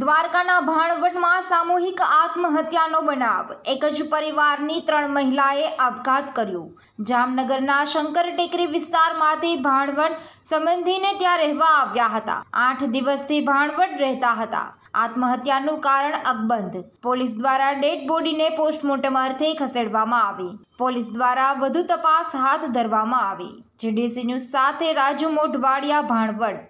દ્વારકાના ભાણવટમાં સામૂહિક આત્મહત્યાનો બનાવ એક જ પરિવારની ત્રણ મહિલાએ આપઘાત કર્યો જામનગરના શંકર ટેકરી વિસ્તારમાંથી ભાણવટ સંબંધીને ત્યાં રહેવા આવ્યા હતા આઠ દિવસથી ભાણવટ રહેતા હતા આત્મહત્યાનું કારણ અકબંધ પોલીસ દ્વારા ડેડ બોડીને પોસ્ટમોર્ટમ અર્થે ખસેડવામાં આવી પોલીસ દ્વારા વધુ તપાસ હાથ ધરવામાં આવી જીડીસી ન્યૂઝ સાથે રાજુ મોઢવાડિયા ભાણવટ